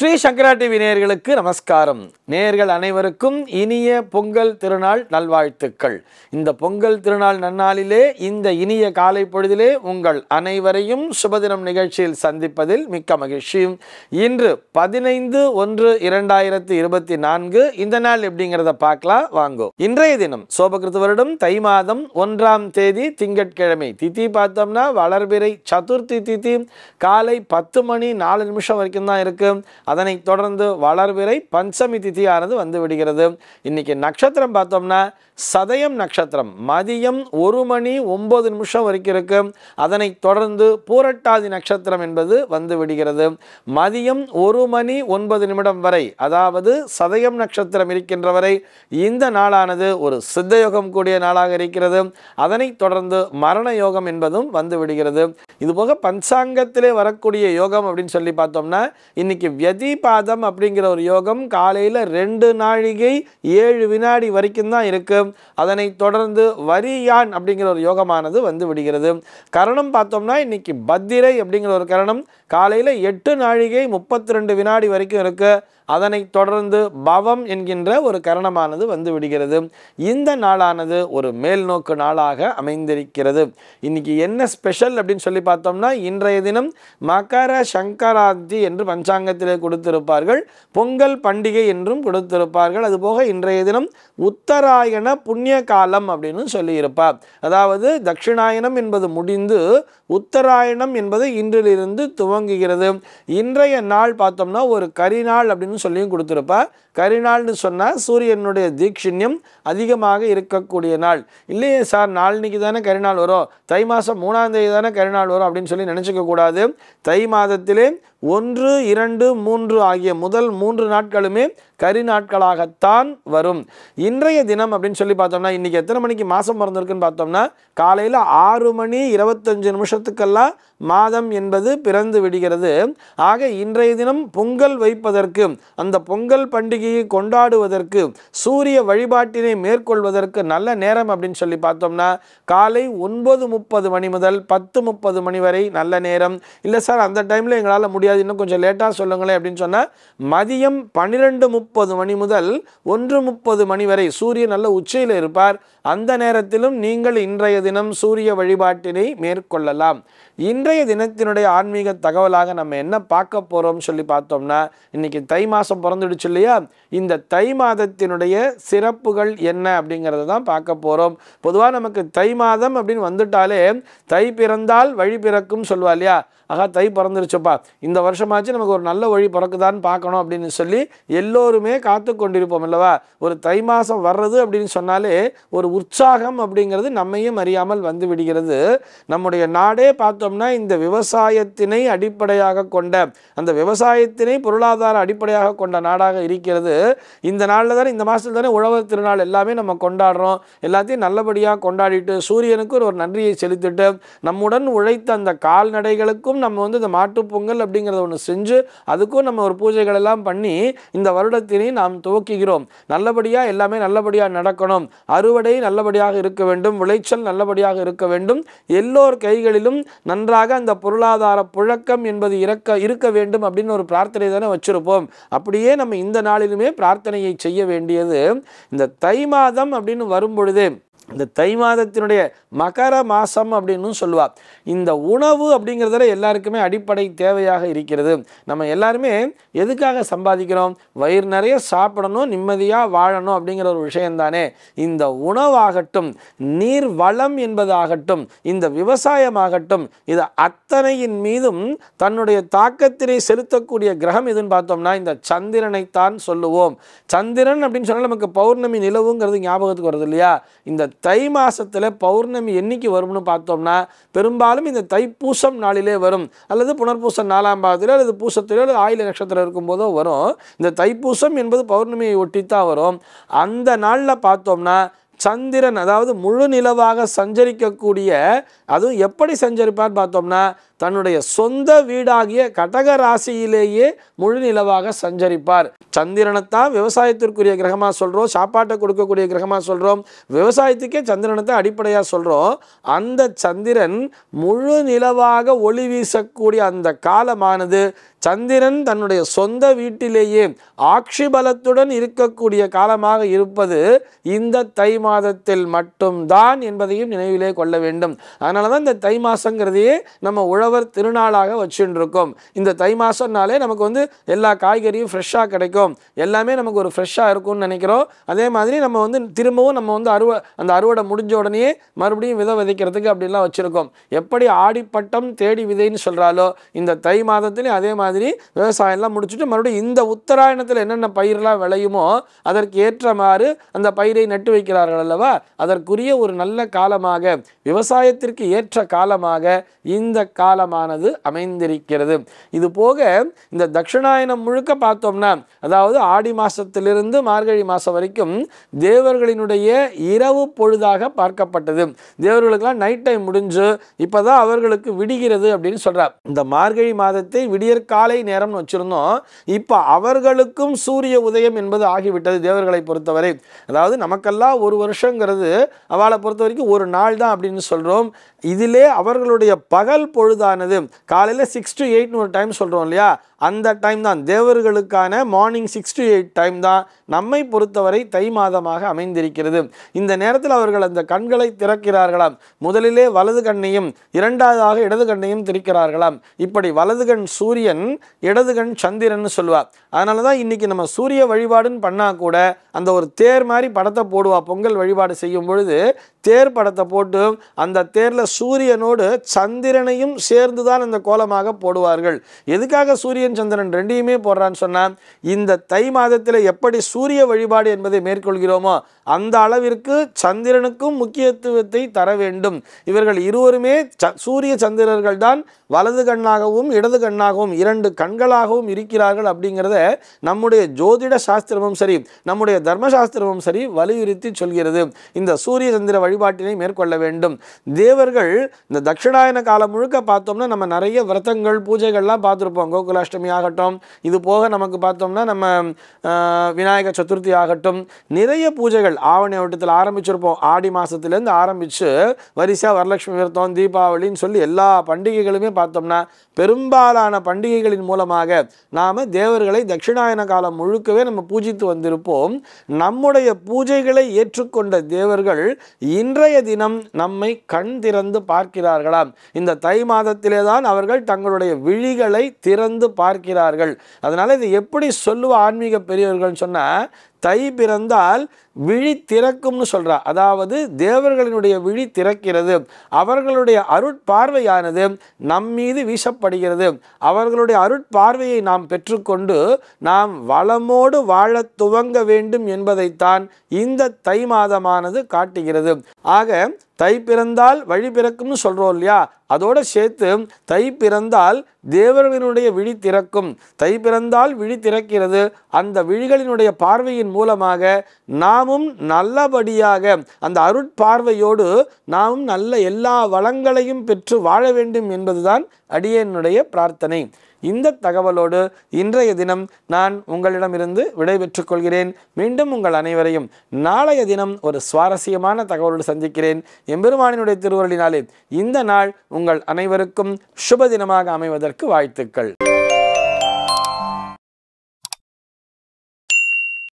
ஸ்ரீ சங்கரா TV நேயர்களுக்கு நமஸ்காரம் நேயர்கள் அனைவருக்கும் இனிய பொங்கல் திருநாள் நல்வாழ்த்துக்கள் இந்த பொங்கல் திருநாள் நன்னாளிலே இந்த இனிய காலை பொழுதிலே உங்கள் அனைவரையும் சுபதினம் நிகழ்ச்சியில் சந்திப்பதில் மிக்க மகிழ்ச்சியும் இன்று பதினைந்து ஒன்று இரண்டாயிரத்தி இருபத்தி நான்கு இந்த நாள் எப்படிங்கிறத பார்க்கலாம் வாங்கோ இன்றைய தினம் சோபகிருத்து வருடம் தை மாதம் ஒன்றாம் தேதி திங்கட்கிழமை திதி பார்த்தோம்னா வளர்பிறை சதுர்த்தி திதி காலை பத்து மணி நாலு நிமிஷம் வரைக்கும் தான் இருக்குது அதனைத் தொடர்ந்து வளர்விரை பஞ்சமி திதியானது வந்து விடுகிறது இன்றைக்கி நட்சத்திரம் பார்த்தோம்னா சதயம் நட்சத்திரம் மதியம் ஒரு மணி ஒம்பது நிமிஷம் வரைக்கும் இருக்கும் அதனைத் தொடர்ந்து பூரட்டாதி நட்சத்திரம் என்பது வந்து விடுகிறது மதியம் ஒரு மணி ஒன்பது நிமிடம் வரை அதாவது சதயம் நட்சத்திரம் இருக்கின்ற வரை இந்த நாளானது ஒரு சித்தயோகம் கூடிய நாளாக இருக்கிறது அதனைத் தொடர்ந்து மரண யோகம் என்பதும் வந்து விடுகிறது இதுபோக பஞ்சாங்கத்திலே வரக்கூடிய யோகம் அப்படின்னு சொல்லி பார்த்தோம்னா இன்னைக்கு பிரதிபாதம் அப்படிங்கிற ஒரு யோகம் காலையில் ரெண்டு நாழிகை ஏழு வினாடி வரைக்கும் தான் இருக்கும் அதனை தொடர்ந்து வரியான் அப்படிங்கிற ஒரு யோகமானது வந்து விடுகிறது கரணம் பார்த்தோம்னா இன்னைக்கு பத்திரை அப்படிங்கிற ஒரு கரணம் காலையில் எட்டு நாழிகை முப்பத்தி ரெண்டு வினாடி வரைக்கும் இருக்குது அதனை தொடர்ந்து பவம் என்கின்ற ஒரு கரணமானது வந்து விடுகிறது இந்த நாளானது ஒரு மேல்நோக்கு நாளாக அமைந்திருக்கிறது இன்னைக்கு என்ன ஸ்பெஷல் அப்படின்னு சொல்லி பார்த்தோம்னா இன்றைய தினம் மகர சங்கராந்தி என்று பஞ்சாங்கத்திலே கொடுத்திருப்பார்கள் பொங்கல் பண்டிகை என்றும் கொடுத்திருப்பார்கள் அதுபோக இன்றைய தினம் உத்தராயண புண்ணிய காலம் அப்படின்னு சொல்லியிருப்பார் அதாவது தட்சிணாயணம் என்பது முடிந்து உத்தராயணம் என்பது இன்றிலிருந்து துவ துவங்குகிறது இன்றைய நாள் பார்த்தோம்னா ஒரு கரிநாள் அப்படின்னு சொல்லியும் கொடுத்துருப்பா கரிநாள்னு சொன்னால் சூரியனுடைய தீட்சிண்யம் அதிகமாக இருக்கக்கூடிய நாள் இல்லையே சார் நாளன்னைக்கு தானே கரிநாள் வரும் தை மாதம் மூணாம் தேதி தானே கரிநாள் வரும் அப்படின்னு சொல்லி நினச்சிக்க கூடாது தை மாதத்திலே ஒன்று இரண்டு மூன்று ஆகிய முதல் மூன்று நாட்களுமே கரி நாட்களாகத்தான் வரும் இன்றைய தினம் அப்படின்னு சொல்லி பார்த்தோம்னா இன்றைக்கி எத்தனை மணிக்கு மாதம் பிறந்திருக்குன்னு பார்த்தோம்னா காலையில் ஆறு மணி இருபத்தஞ்சு நிமிஷத்துக்கெல்லாம் மாதம் என்பது பிறந்து விடுகிறது ஆக இன்றைய தினம் பொங்கல் வைப்பதற்கு அந்த பொங்கல் பண்டிகை பண்டிகையை கொண்டாடுவதற்கு சூரிய வழிபாட்டினை மேற்கொள்வதற்கு நல்ல நேரம் அப்படின்னு சொல்லி பார்த்தோம்னா காலை ஒன்பது முப்பது மணி முதல் பத்து முப்பது மணி வரை நல்ல நேரம் இல்லை சார் அந்த டைமில் எங்களால் முடியாது இன்னும் கொஞ்சம் லேட்டாக சொல்லுங்களேன் அப்படின்னு சொன்னால் மதியம் பன்னிரெண்டு முப்பது மணி முதல் ஒன்று முப்பது மணி வரை சூரியன் நல்ல உச்சையில் இருப்பார் அந்த நேரத்திலும் நீங்கள் இன்றைய தினம் சூரிய வழிபாட்டினை மேற்கொள்ளலாம் இன்றைய தினத்தினுடைய ஆன்மீக தகவலாக நம்ம என்ன பார்க்க போகிறோம்னு சொல்லி பார்த்தோம்னா இன்றைக்கி தை மாதம் பிறந்துடுச்சு இல்லையா இந்த தை மாதத்தினுடைய சிறப்புகள் என்ன அப்படிங்கிறத தான் பார்க்க போகிறோம் பொதுவாக நமக்கு தை மாதம் அப்படின்னு வந்துட்டாலே தை பிறந்தால் வழி பிறக்கும் சொல்லுவா இல்லையா ஆகா தை பிறந்துருச்சுப்பா இந்த வருஷமாச்சு நமக்கு ஒரு நல்ல வழி பிறக்குதான்னு பார்க்கணும் அப்படின்னு சொல்லி எல்லோருமே காத்து கொண்டிருப்போம் அல்லவா ஒரு தை மாதம் வர்றது அப்படின்னு சொன்னாலே ஒரு உற்சாகம் அப்படிங்கிறது நம்மையும் அறியாமல் வந்து விடுகிறது நம்முடைய நாடே பார்த்தோம்னா இந்த விவசாயத்தினை அடிப்படையாக கொண்ட அந்த விவசாயத்தினை பொருளாதார அடிப்படையாக கொண்ட நாடாக இருக்கிறது இந்த நாளில் தானே இந்த மாதத்தில் தானே உழவர் திருநாள் எல்லாமே நம்ம கொண்டாடுறோம் எல்லாத்தையும் நல்லபடியாக கொண்டாடிட்டு சூரியனுக்கு ஒரு நன்றியை செலுத்திட்டு நம்முடன் உழைத்த அந்த கால்நடைகளுக்கும் நம்ம வந்து இந்த மாட்டுப்பொங்கல் அப்படிங்கிறத ஒன்று செஞ்சு அதுக்கும் நம்ம ஒரு பூஜைகள் எல்லாம் பண்ணி இந்த வருடத்தினை நாம் துவக்குகிறோம் நல்லபடியாக எல்லாமே நல்லபடியாக நடக்கணும் அறுவடை நல்லபடியாக இருக்க வேண்டும் விளைச்சல் நல்லபடியாக இருக்க வேண்டும் எல்லோர் கைகளிலும் நன்றாக அந்த பொருளாதார புழக்கம் என்பது இறக்க இருக்க வேண்டும் அப்படின்னு ஒரு பிரார்த்தனை தானே வச்சுருப்போம் அப்படியே நம்ம இந்த நாளிலுமே பிரார்த்தனையை செய்ய வேண்டியது இந்த தை மாதம் அப்படின்னு வரும்பொழுதே இந்த தை மாதத்தினுடைய மகர மாதம் அப்படின்னு சொல்லுவாள் இந்த உணவு அப்படிங்கிறதுல எல்லாருக்குமே அடிப்படை தேவையாக இருக்கிறது நம்ம எல்லாருமே எதுக்காக சம்பாதிக்கிறோம் வயிறு நிறைய சாப்பிடணும் நிம்மதியாக வாழணும் அப்படிங்கிற ஒரு விஷயந்தானே இந்த உணவாகட்டும் நீர் வளம் என்பதாகட்டும் இந்த விவசாயமாகட்டும் இது அத்தனையின் மீதும் தன்னுடைய தாக்கத்தினை செலுத்தக்கூடிய கிரகம் எதுன்னு பார்த்தோம்னா இந்த சந்திரனைத்தான் சொல்லுவோம் சந்திரன் அப்படின்னு சொன்னால் நமக்கு பௌர்ணமி நிலவுங்கிறது ஞாபகத்துக்கு வருது இல்லையா இந்த தை மாதத்தில் பௌர்ணமி என்றைக்கு வரும்னு பார்த்தோம்னா பெரும்பாலும் இந்த தைப்பூசம் நாளிலே வரும் அல்லது புனர்பூச நாலாம் பாகத்திலோ அல்லது பூசத்திலோ அல்லது ஆயில நட்சத்திரம் இருக்கும்போதோ வரும் இந்த தைப்பூசம் என்பது பௌர்ணமியை ஒட்டித்தான் வரும் அந்த நாளில் பார்த்தோம்னா சந்திரன் அதாவது முழு நிலவாக சஞ்சரிக்கக்கூடிய அதுவும் எப்படி சஞ்சரிப்பார் பார்த்தோம்னா தன்னுடைய சொந்த வீடாகிய கடக ராசியிலேயே முழு நிலவாக சஞ்சரிப்பார் சந்திரனைத்தான் விவசாயத்திற்குரிய கிரகமாக சொல்கிறோம் சாப்பாட்டை கொடுக்கக்கூடிய கிரகமாக சொல்கிறோம் விவசாயத்துக்கே சந்திரனத்தை அடிப்படையாக சொல்கிறோம் அந்த சந்திரன் முழு நிலவாக ஒளி வீசக்கூடிய அந்த காலமானது சந்திரன் தன்னுடைய சொந்த வீட்டிலேயே ஆட்சி பலத்துடன் இருக்கக்கூடிய காலமாக இருப்பது இந்த தை மாதத்தில் மட்டும்தான் என்பதையும் நினைவிலே கொள்ள வேண்டும் அதனால தான் இந்த தை மாதங்கிறதையே நம்ம உழவர் திருநாளாக வச்சுருக்கோம் இந்த தை மாதம்னாலே நமக்கு வந்து எல்லா காய்கறியும் ஃப்ரெஷ்ஷாக கிடைக்கும் எல்லாமே நமக்கு ஒரு ஃப்ரெஷ்ஷாக இருக்கும்னு நினைக்கிறோம் அதே மாதிரி நம்ம வந்து திரும்பவும் நம்ம வந்து அறுவை அந்த அறுவடை முடிஞ்ச உடனே மறுபடியும் விதை விதைக்கிறதுக்கு அப்படிலாம் வச்சுருக்கோம் எப்படி ஆடிப்பட்டம் தேடி விதைன்னு சொல்கிறாலோ இந்த தை மாதத்துலேயும் அதே மாதிரி மாதிரி விவசாயம்லாம் முடிச்சுட்டு மறுபடியும் இந்த உத்தராயணத்தில் என்னென்ன பயிரெலாம் விளையுமோ அதற்கு ஏற்றமாறு அந்த பயிரை நட்டு வைக்கிறார்கள் அல்லவா அதற்குரிய ஒரு நல்ல காலமாக விவசாயத்திற்கு ஏற்ற காலமாக இந்த காலமானது அமைந்திருக்கிறது இது போக இந்த தட்சிணாயனம் முழுக்க பார்த்தோம்னா அதாவது ஆடி மாதத்திலிருந்து மார்கழி மாதம் வரைக்கும் தேவர்களினுடைய இரவு பொழுதாக பார்க்கப்பட்டது தேவர்களுக்கெல்லாம் நைட் டைம் முடிஞ்சு இப்போதான் அவர்களுக்கு விடுகிறது அப்படின்னு சொல்கிறார் இந்த மார்கழி மாதத்தை விடியற்கால காலை நேரம்னு வச்சுருந்தோம் இப்போ அவர்களுக்கும் சூரிய உதயம் என்பது ஆகிவிட்டது தேவர்களை பொறுத்தவரை அதாவது நமக்கெல்லாம் ஒரு வருஷங்கிறது அவளை பொறுத்த வரைக்கும் ஒரு நாள் தான் அப்படின்னு சொல்கிறோம் இதிலே அவர்களுடைய பகல் பொழுதானது காலையில் சிக்ஸ் டு எயிட்னு ஒரு டைம் சொல்கிறோம் இல்லையா அந்த டைம் தான் தேவர்களுக்கான morning six to eight time தான் நம்மை பொறுத்தவரை தை மாதமாக அமைந்திருக்கிறது இந்த நேரத்தில் அவர்கள் அந்த கண்களை திறக்கிறார்களாம் முதலிலே வலது கண்ணையும் இரண்டாவதாக இடது கண்ணையும் திரிக்கிறார்களாம் இப்படி வலது கண் சூரியன் சந்திரன் இடது கண் சந்திரன் சொல்லுவா அதனால தான் இன்றைக்கி நம்ம சூரிய வழிபாடுன்னு பண்ணால் கூட அந்த ஒரு தேர் மாதிரி படத்தை போடுவா பொங்கல் வழிபாடு செய்யும் பொழுது தேர் படத்தை போட்டு அந்த தேரில் சூரியனோடு சந்திரனையும் சேர்ந்து தான் அந்த கோலமாக போடுவார்கள் எதுக்காக சூரியன் சந்திரன் ரெண்டையுமே போடுறான்னு சொன்னால் இந்த தை மாதத்தில் எப்படி சூரிய வழிபாடு என்பதை மேற்கொள்கிறோமோ அந்த அளவிற்கு சந்திரனுக்கும் முக்கியத்துவத்தை தர வேண்டும் இவர்கள் இருவருமே ச சூரிய சந்திரர்கள் தான் வலது கண்ணாகவும் இடது கண்ணாகவும் இரண்டு கண்களாகவும் இருக்கிறார்கள் அப்படிங்கிறத நம்முடைய ஜோதிட சாஸ்திரமும் சரி நம்முடைய தர்மசாஸ்திரமும் சரி வலியுறுத்தி சொல்கிறது இந்த சூரிய சந்திர வழிபாட்டினை மேற்கொள்ள வேண்டும் தேவர்கள் இந்த தட்சிணாயன காலம் முழுக்க பார்த்தோம்னா நம்ம நிறைய விரதங்கள் பூஜைகள்லாம் பார்த்துருப்போம் கோகுலாஷ்டமி ஆகட்டும் இது போக நமக்கு பார்த்தோம்னா நம்ம விநாயகர் சதுர்த்தி ஆகட்டும் நிறைய பூஜைகள் ஆவணி வட்டத்தில் ஆரம்பிச்சிருப்போம் ஆடி மாதத்துலேருந்து ஆரம்பித்து வரிசையாக வரலட்சுமி விரதம் தீபாவளின்னு சொல்லி எல்லா பண்டிகைகளுமே பார்த்தோம்னா பெரும்பாலான பண்டிகைகளின் மூலமாக நாம் தேவர்களை தட்சிணாயன காலம் முழுக்கவே நம்ம பூஜித்து வந்திருப்போம் நம்முடைய பூஜைகளை ஏற்றுக்கொண்ட தேவர்கள் இன்றைய தினம் நம்மை கண் திறந்து பார்க்கிறார்களாம் இந்த தை மாதத்திலே தான் அவர்கள் தங்களுடைய விழிகளை திறந்து பார்க்கிறார்கள் அதனால் இது எப்படி சொல்லுவ ஆன்மீக பெரியவர்கள்னு சொன்னால் தை பிறந்தால் விழி திறக்கும்னு சொல்கிறார் அதாவது தேவர்களினுடைய விழி திறக்கிறது அவர்களுடைய அருட்பார்வையானது நம் மீது வீசப்படுகிறது அவர்களுடைய அருட்பார்வையை நாம் பெற்றுக்கொண்டு நாம் வளமோடு வாழ துவங்க வேண்டும் என்பதைத்தான் இந்த தை மாதமானது காட்டுகிறது ஆக தை பிறந்தால் வழி பிறக்கும்னு சொல்கிறோம் இல்லையா அதோடு சேர்த்து தை பிறந்தால் தேவர்களினுடைய விழி திறக்கும் தை பிறந்தால் விழி திறக்கிறது அந்த விழிகளினுடைய பார்வையின் மூலமாக நாமும் நல்லபடியாக அந்த அருட்பார்வையோடு நாமும் நல்ல எல்லா வளங்களையும் பெற்று வாழ வேண்டும் என்பதுதான் அடியனுடைய பிரார்த்தனை இந்த தகவலோடு இன்றைய தினம் நான் உங்களிடமிருந்து விடைபெற்றுக் கொள்கிறேன் மீண்டும் உங்கள் அனைவரையும் நாளைய தினம் ஒரு சுவாரஸ்யமான தகவலோடு சந்திக்கிறேன் எம்பெருமானினுடைய திருவருளினாலே இந்த நாள் உங்கள் அனைவருக்கும் சுப தினமாக அமைவதற்கு வாழ்த்துக்கள்